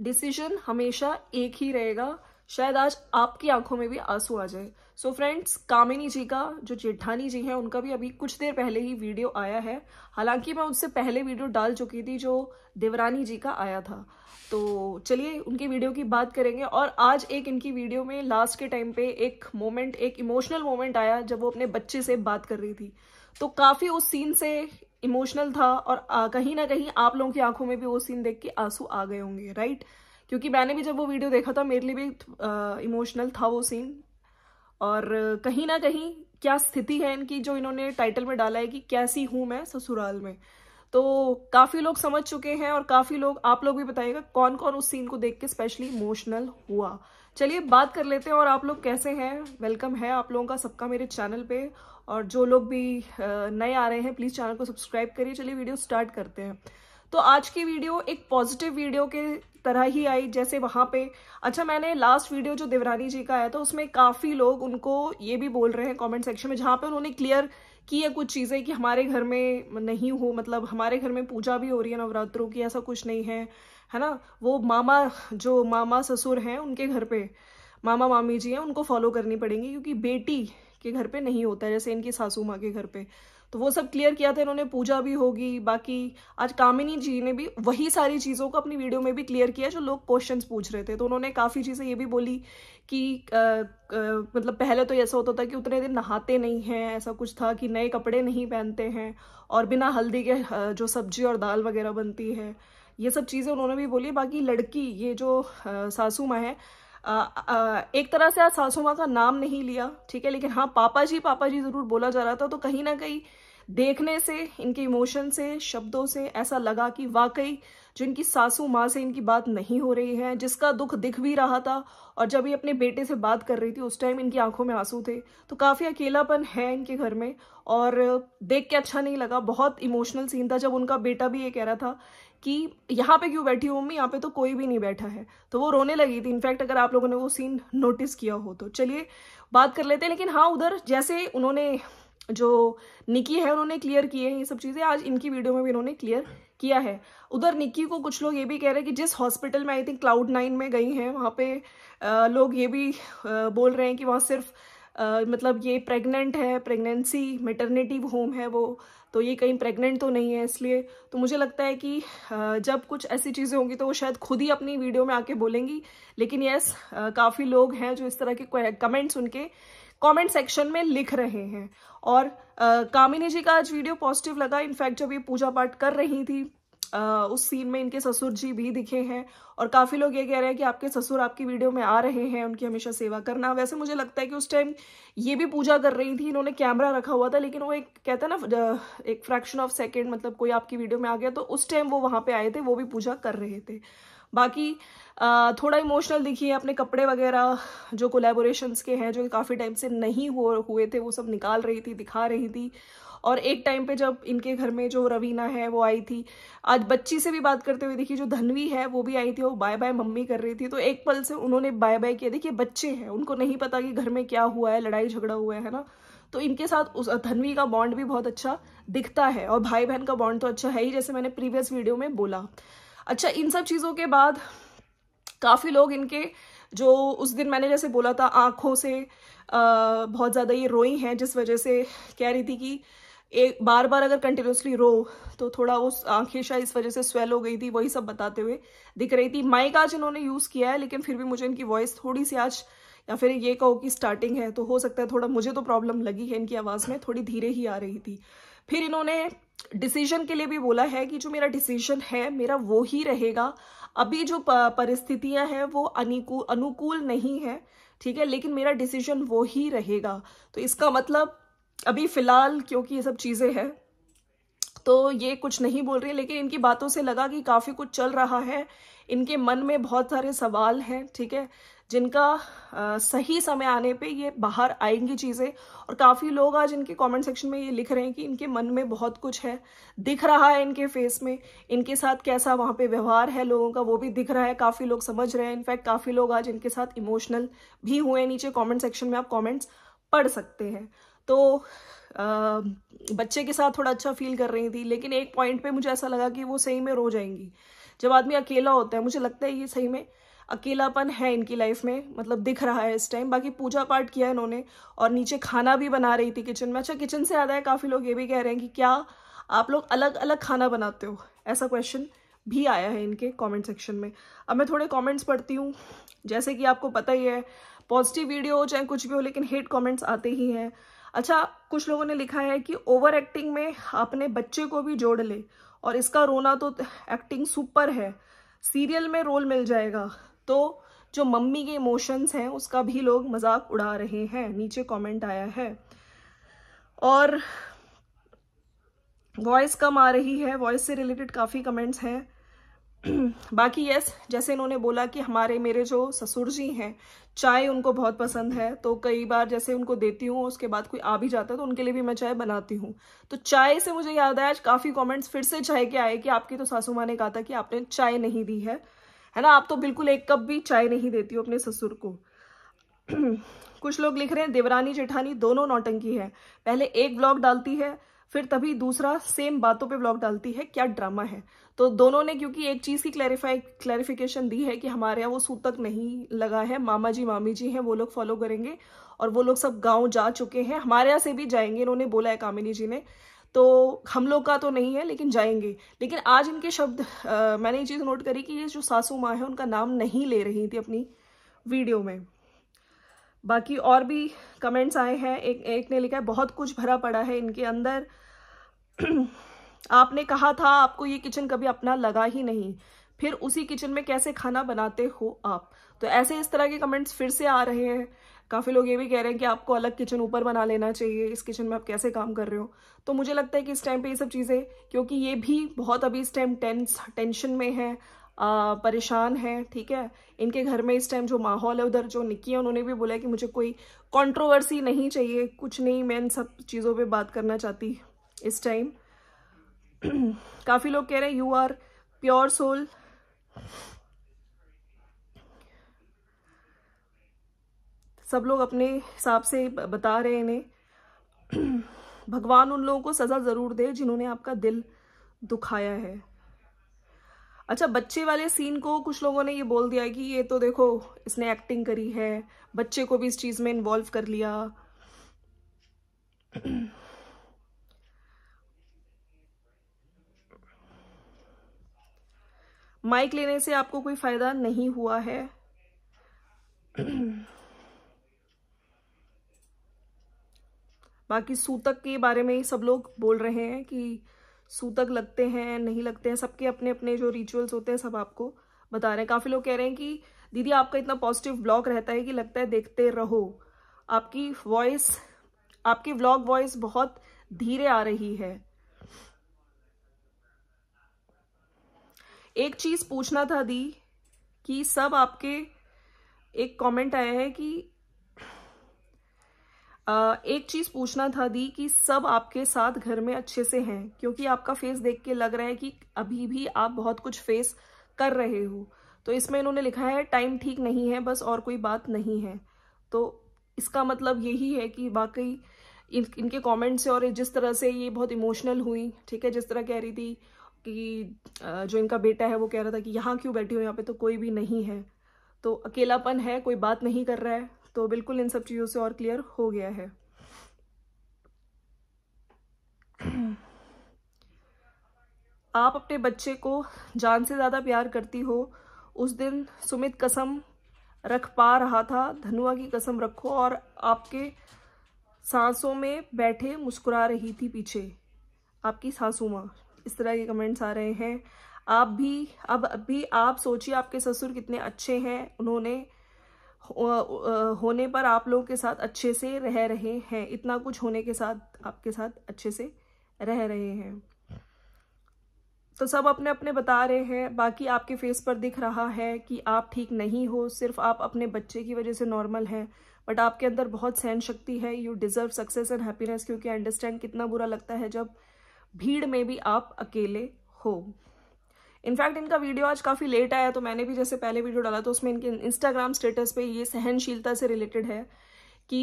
decision हमेशा एक ही रहेगा शायद आज आपकी आंखों में भी आंसू आ जाए सो so फ्रेंड्स कामिनी जी का जो जेठानी जी हैं उनका भी अभी कुछ देर पहले ही वीडियो आया है हालांकि मैं उनसे पहले वीडियो डाल चुकी थी जो देवरानी जी का आया था तो चलिए उनकी वीडियो की बात करेंगे और आज एक इनकी वीडियो में लास्ट के टाइम पे एक मोमेंट एक इमोशनल मोमेंट आया जब वो अपने बच्चे से बात कर रही थी तो काफ़ी उस सीन से इमोशनल था और कहीं ना कहीं आप लोगों की आंखों में भी वो सीन देख के आंसू आ गए होंगे राइट क्योंकि मैंने भी जब वो वीडियो देखा था मेरे लिए भी इमोशनल था वो सीन और कहीं ना कहीं क्या स्थिति है इनकी जो इन्होंने टाइटल में डाला है कि कैसी हूं मैं ससुराल में तो काफ़ी लोग समझ चुके हैं और काफ़ी लोग आप लोग भी बताइएगा कौन कौन उस सीन को देख के स्पेशली इमोशनल हुआ चलिए बात कर लेते हैं और आप लोग कैसे हैं वेलकम है आप लोगों का सबका मेरे चैनल पे और जो लोग भी नए आ रहे हैं प्लीज़ चैनल को सब्सक्राइब करिए चलिए वीडियो स्टार्ट करते हैं तो आज की वीडियो एक पॉजिटिव वीडियो के तरह ही आई जैसे वहाँ पे अच्छा मैंने लास्ट वीडियो जो देवरानी जी का आया था उसमें काफ़ी लोग उनको ये भी बोल रहे हैं कमेंट सेक्शन में जहाँ पे उन्होंने क्लियर की है कुछ चीज़ें कि हमारे घर में नहीं हो मतलब हमारे घर में पूजा भी हो रही है नवरात्रों की ऐसा कुछ नहीं है है ना वो मामा जो मामा ससुर हैं उनके घर पे मामा मामी जी हैं उनको फॉलो करनी पड़ेंगी क्योंकि बेटी के घर पे नहीं होता है जैसे इनकी सासू माँ के घर पे तो वो सब क्लियर किया था इन्होंने पूजा भी होगी बाकी आज कामिनी जी ने भी वही सारी चीज़ों को अपनी वीडियो में भी क्लियर किया जो लोग क्वेश्चन पूछ रहे थे तो उन्होंने काफ़ी चीज़ें ये भी बोली कि आ, आ, मतलब पहले तो ऐसा होता था कि उतने दिन नहाते नहीं हैं ऐसा कुछ था कि नए कपड़े नहीं पहनते हैं और बिना हल्दी के जो सब्जी और दाल वगैरह बनती है ये सब चीज़ें उन्होंने भी बोली बाकी लड़की ये जो सासू माँ है आ, आ, एक तरह से आज सासू माँ का नाम नहीं लिया ठीक है लेकिन हाँ पापा जी पापा जी ज़रूर बोला जा रहा था तो कहीं ना कहीं देखने से इनके इमोशन से शब्दों से ऐसा लगा कि वाकई जो इनकी सासू माँ से इनकी बात नहीं हो रही है जिसका दुख दिख भी रहा था और जब ये अपने बेटे से बात कर रही थी उस टाइम इनकी आंखों में आंसू थे तो काफ़ी अकेलापन है इनके घर में और देख के अच्छा नहीं लगा बहुत इमोशनल सीन था जब उनका बेटा भी ये कह रहा था कि यहाँ पे क्यों बैठी हूँ मम्मी यहाँ पे तो कोई भी नहीं बैठा है तो वो रोने लगी थी इनफैक्ट अगर आप लोगों ने वो सीन नोटिस किया हो तो चलिए बात कर लेते हैं लेकिन हाँ उधर जैसे उन्होंने जो निकी है उन्होंने क्लियर किए हैं ये सब चीज़ें आज इनकी वीडियो में भी इन्होंने क्लियर किया है उधर निक्की को कुछ लोग ये भी कह रहे हैं कि जिस हॉस्पिटल में आई थिंक क्लाउड नाइन में गई हैं वहाँ पे लोग ये भी बोल रहे हैं कि वहाँ सिर्फ मतलब ये प्रेग्नेंट है प्रेगनेंसी मेटर्निटी होम है वो तो ये कहीं प्रेग्नेंट तो नहीं है इसलिए तो मुझे लगता है कि जब कुछ ऐसी चीज़ें होंगी तो वो शायद खुद ही अपनी वीडियो में आके बोलेंगी लेकिन यस काफ़ी लोग हैं जो इस तरह के कमेंट्स उनके कमेंट सेक्शन में लिख रहे हैं और आ, कामिनी जी का आज वीडियो पॉजिटिव लगा इनफैक्ट जब ये पूजा पाठ कर रही थी आ, उस सीन में इनके ससुर जी भी दिखे हैं और काफ़ी लोग ये कह रहे हैं कि आपके ससुर आपकी वीडियो में आ रहे हैं उनकी हमेशा सेवा करना वैसे मुझे लगता है कि उस टाइम ये भी पूजा कर रही थी इन्होंने कैमरा रखा हुआ था लेकिन वो एक कहता है ना एक फ्रैक्शन ऑफ सेकेंड मतलब कोई आपकी वीडियो में आ गया तो उस टाइम वो वहां पर आए थे वो भी पूजा कर रहे थे बाकी थोड़ा इमोशनल दिखिए अपने कपड़े वगैरह जो कोलेबोरेशंस के हैं जो काफ़ी टाइम से नहीं हो हुए थे वो सब निकाल रही थी दिखा रही थी और एक टाइम पे जब इनके घर में जो रवीना है वो आई थी आज बच्ची से भी बात करते हुए देखिए जो धनवी है वो भी आई थी वो बाय बाय मम्मी कर रही थी तो एक पल से उन्होंने बाय बाय किया देखिए बच्चे हैं उनको नहीं पता कि घर में क्या हुआ है लड़ाई झगड़ा हुआ है ना तो इनके साथ उस धनवी का बॉन्ड भी बहुत अच्छा दिखता है और भाई बहन का बॉन्ड तो अच्छा है ही जैसे मैंने प्रीवियस वीडियो में बोला अच्छा इन सब चीज़ों के बाद काफ़ी लोग इनके जो उस दिन मैंने जैसे बोला था आँखों से आ, बहुत ज़्यादा ये रोई हैं जिस वजह से कह रही थी कि एक बार बार अगर कंटिन्यूसली रो तो थोड़ा उस आंखें शायद इस वजह से स्वेल हो गई थी वही सब बताते हुए दिख रही थी माइक आज इन्होंने यूज़ किया है लेकिन फिर भी मुझे इनकी वॉइस थोड़ी सी आज या फिर ये कहो कि स्टार्टिंग है तो हो सकता है थोड़ा मुझे तो प्रॉब्लम लगी है इनकी आवाज़ में थोड़ी धीरे ही आ रही थी फिर इन्होंने डिसीजन के लिए भी बोला है कि जो मेरा डिसीजन है मेरा वो ही रहेगा अभी जो परिस्थितियां हैं वो अनुकूल अनुकूल नहीं है ठीक है लेकिन मेरा डिसीजन वो ही रहेगा तो इसका मतलब अभी फिलहाल क्योंकि ये सब चीज़ें हैं तो ये कुछ नहीं बोल रही लेकिन इनकी बातों से लगा कि काफ़ी कुछ चल रहा है इनके मन में बहुत सारे सवाल हैं ठीक है जिनका आ, सही समय आने पे ये बाहर आएंगी चीज़ें और काफ़ी लोग आज इनके कमेंट सेक्शन में ये लिख रहे हैं कि इनके मन में बहुत कुछ है दिख रहा है इनके फेस में इनके साथ कैसा वहाँ पे व्यवहार है लोगों का वो भी दिख रहा है काफ़ी लोग समझ रहे हैं इनफैक्ट काफ़ी लोग आज इनके साथ इमोशनल भी हुए नीचे कॉमेंट सेक्शन में आप कॉमेंट्स पढ़ सकते हैं तो आ, बच्चे के साथ थोड़ा अच्छा फील कर रही थी लेकिन एक पॉइंट पे मुझे ऐसा लगा कि वो सही में रो जाएंगी जब आदमी अकेला होता है मुझे लगता है ये सही में अकेलापन है इनकी लाइफ में मतलब दिख रहा है इस टाइम बाकी पूजा पाठ किया है इन्होंने और नीचे खाना भी बना रही थी किचन में अच्छा किचन से आता है काफ़ी लोग ये भी कह रहे हैं कि क्या आप लोग अलग अलग खाना बनाते हो ऐसा क्वेश्चन भी आया है इनके कमेंट सेक्शन में अब मैं थोड़े कमेंट्स पढ़ती हूँ जैसे कि आपको पता ही है पॉजिटिव वीडियो हो चाहे कुछ भी हो लेकिन हेट कमेंट्स आते ही हैं अच्छा कुछ लोगों ने लिखा है कि ओवर एक्टिंग में अपने बच्चे को भी जोड़ ले और इसका रोना तो एक्टिंग सुपर है सीरियल में रोल मिल जाएगा तो जो मम्मी के इमोशंस हैं उसका भी लोग मजाक उड़ा रहे हैं नीचे कमेंट आया है और वॉइस कम आ रही है वॉइस से रिलेटेड काफ़ी कमेंट्स हैं बाकी यस जैसे इन्होंने बोला कि हमारे मेरे जो ससुर जी हैं चाय उनको बहुत पसंद है तो कई बार जैसे उनको देती हूँ उसके बाद कोई आ भी जाता है तो उनके लिए भी मैं चाय बनाती हूँ तो चाय से मुझे याद आया आज काफ़ी कमेंट्स फिर से चाय के आए कि आपकी तो सासू माँ ने कहा था कि आपने चाय नहीं दी है है ना आप तो बिल्कुल एक कप भी चाय नहीं देती हो अपने ससुर को कुछ लोग लिख रहे हैं देवरानी जेठानी दोनों नौटंकी है पहले एक ब्लॉग डालती है फिर तभी दूसरा सेम बातों पे ब्लॉग डालती है क्या ड्रामा है तो दोनों ने क्योंकि एक चीज़ की क्लैरिफाई क्लैरिफिकेशन दी है कि हमारे यहाँ वो सूतक नहीं लगा है मामा जी मामी जी हैं वो लोग फॉलो करेंगे और वो लोग सब गांव जा चुके हैं हमारे यहाँ से भी जाएंगे इन्होंने बोला है कामिनी जी ने तो हम लोग का तो नहीं है लेकिन जाएंगे लेकिन आज इनके शब्द आ, मैंने ये चीज़ नोट करी कि ये जो सासू माँ है उनका नाम नहीं ले रही थी अपनी वीडियो में बाकी और भी कमेंट्स आए हैं एक एक ने लिखा है बहुत कुछ भरा पड़ा है इनके अंदर आपने कहा था आपको ये किचन कभी अपना लगा ही नहीं फिर उसी किचन में कैसे खाना बनाते हो आप तो ऐसे इस तरह के कमेंट्स फिर से आ रहे हैं काफ़ी लोग ये भी कह रहे हैं कि आपको अलग किचन ऊपर बना लेना चाहिए इस किचन में आप कैसे काम कर रहे हो तो मुझे लगता है कि इस टाइम पे ये सब चीज़ें क्योंकि ये भी बहुत अभी इस टाइम टेंस टेंशन में है आ, परेशान है ठीक है इनके घर में इस टाइम जो माहौल है उधर जो निकी है उन्होंने भी बोला कि मुझे कोई कॉन्ट्रोवर्सी नहीं चाहिए कुछ नहीं मैं इन सब चीज़ों पर बात करना चाहती इस टाइम काफ़ी लोग कह रहे हैं यू आर प्योर सोल सब लोग अपने हिसाब से बता रहे हैं इन्हें भगवान उन लोगों को सज़ा ज़रूर दे जिन्होंने आपका दिल दुखाया है अच्छा बच्चे वाले सीन को कुछ लोगों ने ये बोल दिया कि ये तो देखो इसने एक्टिंग करी है बच्चे को भी इस चीज़ में इन्वॉल्व कर लिया माइक लेने से आपको कोई फ़ायदा नहीं हुआ है बाकी सूतक के बारे में सब लोग बोल रहे हैं कि सूतक लगते हैं नहीं लगते हैं सबके अपने अपने जो रिचुअल्स होते हैं सब आपको बता रहे हैं काफ़ी लोग कह रहे हैं कि दीदी आपका इतना पॉजिटिव ब्लॉग रहता है कि लगता है देखते रहो आपकी वॉइस आपकी व्लॉग वॉइस बहुत धीरे आ रही है एक चीज़ पूछना था दी कि सब आपके एक कमेंट आया है कि एक चीज पूछना था दी कि सब आपके साथ घर में अच्छे से हैं क्योंकि आपका फेस देख के लग रहा है कि अभी भी आप बहुत कुछ फेस कर रहे हो तो इसमें इन्होंने लिखा है टाइम ठीक नहीं है बस और कोई बात नहीं है तो इसका मतलब यही है कि वाकई इन इनके कमेंट से और जिस तरह से ये बहुत इमोशनल हुई ठीक है जिस तरह कह रही थी कि जो इनका बेटा है वो कह रहा था कि यहाँ क्यों बैठी हो यहाँ पे तो कोई भी नहीं है तो अकेलापन है कोई बात नहीं कर रहा है तो बिल्कुल इन सब चीज़ों से और क्लियर हो गया है आप अपने बच्चे को जान से ज़्यादा प्यार करती हो उस दिन सुमित कसम रख पा रहा था धनुआ की कसम रखो और आपके सांसों में बैठे मुस्कुरा रही थी पीछे आपकी सासू माँ इस तरह के कमेंट्स आ रहे हैं आप भी अब अभी आप सोचिए आपके ससुर कितने अच्छे हैं उन्होंने होने पर आप लोगों के साथ अच्छे से रह रहे हैं इतना कुछ होने के साथ आपके साथ अच्छे से रह रहे हैं तो सब अपने अपने बता रहे हैं बाकी आपके फेस पर दिख रहा है कि आप ठीक नहीं हो सिर्फ आप अपने बच्चे की वजह से नॉर्मल हैं बट आपके अंदर बहुत सहन शक्ति है you deserve success and happiness क्योंकि अंडरस्टैंड कितना बुरा लगता है जब भीड़ में भी आप अकेले हो इनफैक्ट इनका वीडियो आज काफ़ी लेट आया तो मैंने भी जैसे पहले वीडियो डाला तो उसमें इनके इंस्टाग्राम स्टेटस पे ये सहनशीलता से रिलेटेड है कि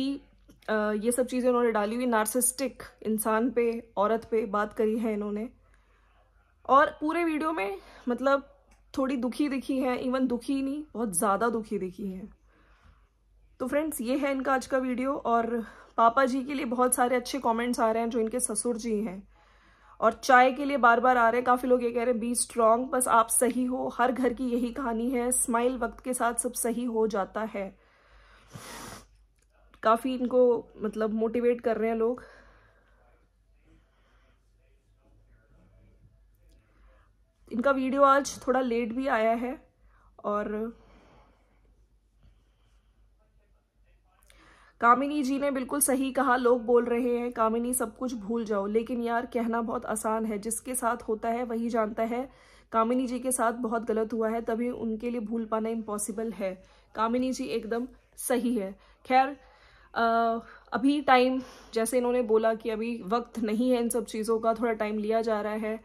ये सब चीज़ें उन्होंने डाली हुई नार्सिस्टिक इंसान पे औरत पे बात करी है इन्होंने और पूरे वीडियो में मतलब थोड़ी दुखी दिखी है इवन दुखी नहीं बहुत ज़्यादा दुखी दिखी है तो फ्रेंड्स ये है इनका आज का वीडियो और पापा जी के लिए बहुत सारे अच्छे कमेंट्स आ रहे हैं जो इनके ससुर जी हैं और चाय के लिए बार बार आ रहे हैं काफ़ी लोग ये कह रहे हैं बी स्ट्रांग बस आप सही हो हर घर की यही कहानी है स्माइल वक्त के साथ सब सही हो जाता है काफ़ी इनको मतलब मोटिवेट कर रहे हैं लोग इनका वीडियो आज थोड़ा लेट भी आया है और कामिनी जी ने बिल्कुल सही कहा लोग बोल रहे हैं कामिनी सब कुछ भूल जाओ लेकिन यार कहना बहुत आसान है जिसके साथ होता है वही जानता है कामिनी जी के साथ बहुत गलत हुआ है तभी उनके लिए भूल पाना इम्पॉसिबल है कामिनी जी एकदम सही है खैर अभी टाइम जैसे इन्होंने बोला कि अभी वक्त नहीं है इन सब चीज़ों का थोड़ा टाइम लिया जा रहा है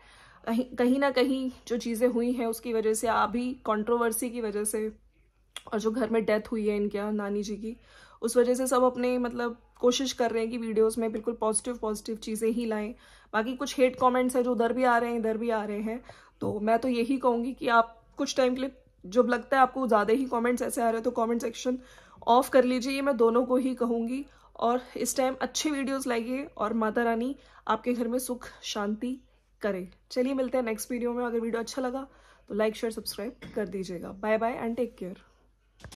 कहीं कहीं ना कहीं जो चीज़ें हुई हैं उसकी वजह से अभी कंट्रोवर्सी की वजह से और जो घर में डेथ हुई है इनके नानी जी की उस वजह से सब अपने मतलब कोशिश कर रहे हैं कि वीडियोस में बिल्कुल पॉजिटिव पॉजिटिव चीज़ें ही लाएं बाकी कुछ हेट कमेंट्स हैं जो उधर भी आ रहे हैं इधर भी आ रहे हैं तो मैं तो यही कहूँगी कि आप कुछ टाइम के लिए जब लगता है आपको ज़्यादा ही कमेंट्स ऐसे आ रहे हैं तो कमेंट सेक्शन ऑफ कर लीजिए ये मैं दोनों को ही कहूँगी और इस टाइम अच्छे वीडियोस लाइए और माता रानी आपके घर में सुख शांति करे चलिए मिलते हैं नेक्स्ट वीडियो में अगर वीडियो अच्छा लगा तो लाइक शेयर सब्सक्राइब कर दीजिएगा bye bye and take care